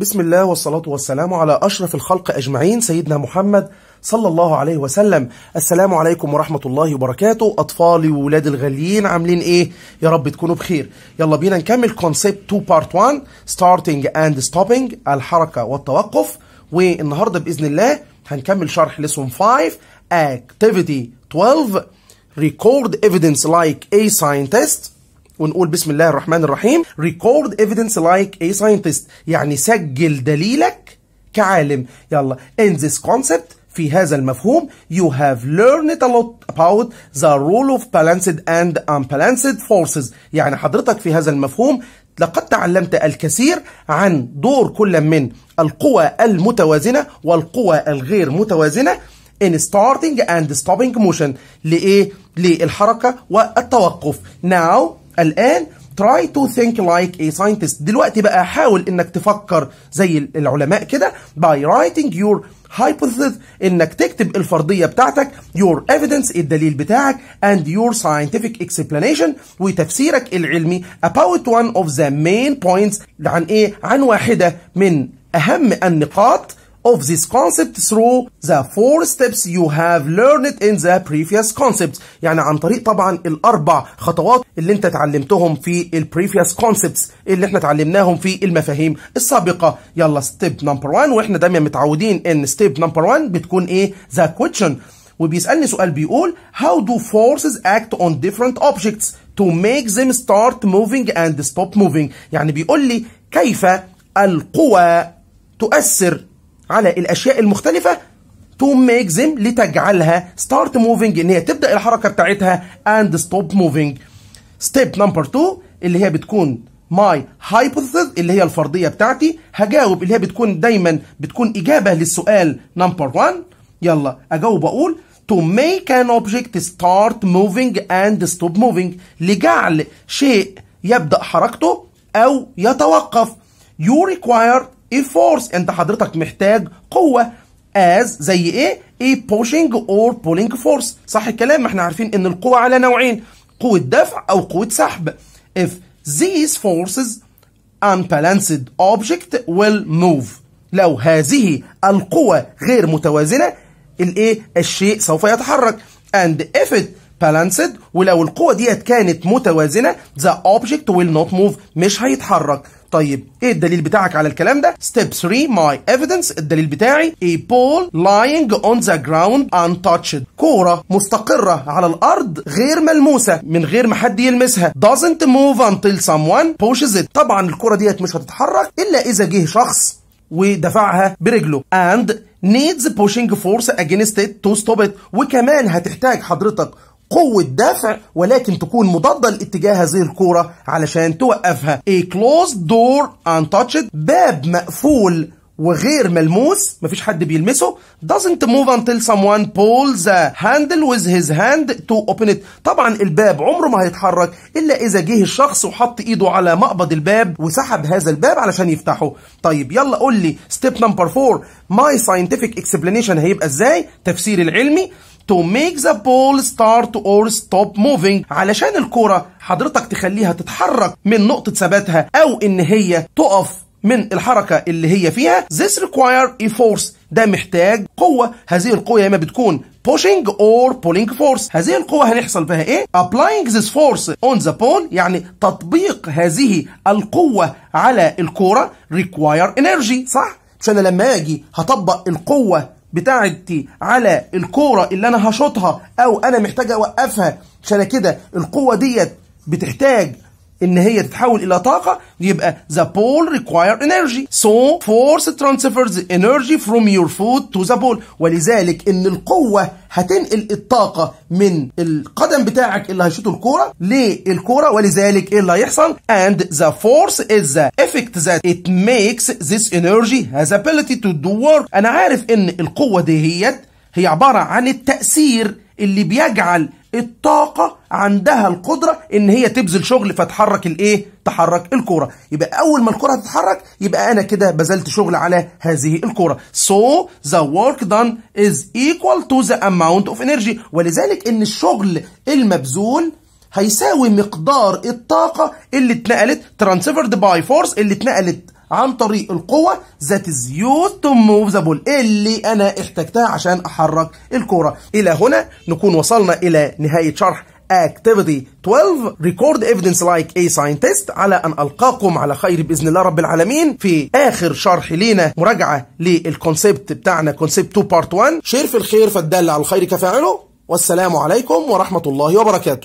بسم الله والصلاة والسلام على أشرف الخلق أجمعين سيدنا محمد صلى الله عليه وسلم السلام عليكم ورحمة الله وبركاته أطفالي وولاد الغاليين عاملين إيه يا رب تكونوا بخير يلا بينا نكمل concept 2 part 1 starting and stopping الحركة والتوقف والنهاردة بإذن الله هنكمل شرح lesson 5 activity 12 record evidence like a scientist ونقول بسم الله الرحمن الرحيم record evidence like a scientist يعني سجل دليلك كعالم يلا in this concept في هذا المفهوم you have learned a lot about the role of balanced and unbalanced forces يعني حضرتك في هذا المفهوم لقد تعلمت الكثير عن دور كل من القوى المتوازنة والقوى الغير متوازنة in starting and stopping motion لإيه؟ للحركة والتوقف now الآن try to think like a scientist دلوقتي بقى حاول انك تفكر زي العلماء كده by writing your hypothesis انك تكتب الفرضيه بتاعتك your evidence الدليل بتاعك and your scientific explanation وتفسيرك العلمي about one of the main points عن ايه عن واحده من اهم النقاط of this concept through the four steps you have learned in the previous concepts يعني عن طريق طبعا الاربع خطوات اللي انت اتعلمتهم في ال previous concepts اللي احنا اتعلمناهم في المفاهيم السابقه يلا ستيب نمبر 1 واحنا دايما متعودين ان ستيب نمبر 1 بتكون ايه ذا كويشن وبيسالني سؤال بيقول how do forces act on different objects to make them start moving and stop moving يعني بيقول لي كيف القوى تؤثر على الاشياء المختلفه تو ميك زم لتجعلها ستارت موفينج ان هي تبدا الحركه بتاعتها اند ستوب موفينج ستيب نمبر 2 اللي هي بتكون ماي هايبوثيز اللي هي الفرضيه بتاعتي هجاوب اللي هي بتكون دايما بتكون اجابه للسؤال نمبر 1 يلا اجاوب اقول to make an object start moving and stop moving لجعل شيء يبدأ حركته أو يتوقف you require ايه force انت حضرتك محتاج قوه as زي ايه ايه pushing or pulling force صح الكلام احنا عارفين ان القوه على نوعين قوه دفع او قوه سحب if these forces unbalanced object will move لو هذه القوة غير متوازنة الايه الشيء سوف يتحرك and if it balanced ولو القوة ديت كانت متوازنة the object will not move مش هيتحرك طيب ايه الدليل بتاعك على الكلام ده ستيب 3 ماي ايفيدنس الدليل بتاعي اي بول لاينج اون ذا جراوند تاتشد كوره مستقره على الارض غير ملموسه من غير ما حد يلمسها doesn't move until someone pushes it طبعا الكوره ديت مش هتتحرك الا اذا جه شخص ودفعها برجله and needs pushing force against it to stop it وكمان هتحتاج حضرتك قوة دفع ولكن تكون مضادة لاتجاه هذه الكورة علشان توقفها A closed door untouched باب مقفول وغير ملموس مفيش حد بيلمسه doesn't move until someone pulls a handle with his hand to open it طبعا الباب عمره ما هيتحرك الا اذا جه الشخص وحط ايده على مقبض الباب وسحب هذا الباب علشان يفتحه طيب يلا قول لي ستيب نمبر 4 my scientific explanation هيبقى ازاي تفسير العلمي to make the ball start or stop moving علشان الكرة حضرتك تخليها تتحرك من نقطة ثباتها أو إن هي تقف من الحركة اللي هي فيها this require a force ده محتاج قوة هذه القوة يا إما بتكون pushing or pulling force هذه القوة هنحصل فيها إيه؟ applying this force on the ball يعني تطبيق هذه القوة على الكورة require energy صح؟ مش أنا لما أجي هطبق القوة بتاعتي على الكوره اللي انا هشوطها او انا محتاج اوقفها عشان كده القوه ديت بتحتاج ان هي تتحول الى طاقه يبقى the pole require energy so force transfers energy from your foot to the pole ولذلك ان القوه هتنقل الطاقه من القدم بتاعك اللي هيشوط الكوره للكوره ولذلك ايه اللي هيحصل and the force is the effect that it makes this energy has ability to do work انا عارف ان القوه دهيت هي عباره عن التاثير اللي بيجعل الطاقة عندها القدرة ان هي تبذل شغل فتحرك الايه تحرك الكورة، يبقى اول ما الكورة تتحرك يبقى انا كده بذلت شغل على هذه الكورة. so the work done is equal to the amount of energy ولذلك ان الشغل المبذول هيساوي مقدار الطاقة اللي اتنقلت transferred by force اللي اتنقلت عن طريق القوة ذات is used to move the ball اللي أنا احتجتها عشان أحرك الكرة إلى هنا نكون وصلنا إلى نهاية شرح Activity 12 Record Evidence Like a Scientist على أن ألقاكم على خير بإذن الله رب العالمين في آخر شرح لينا مراجعة للكونسبت بتاعنا كونسبت 2 Part 1 شير في الخير فالدل على الخير كفاعله والسلام عليكم ورحمة الله وبركاته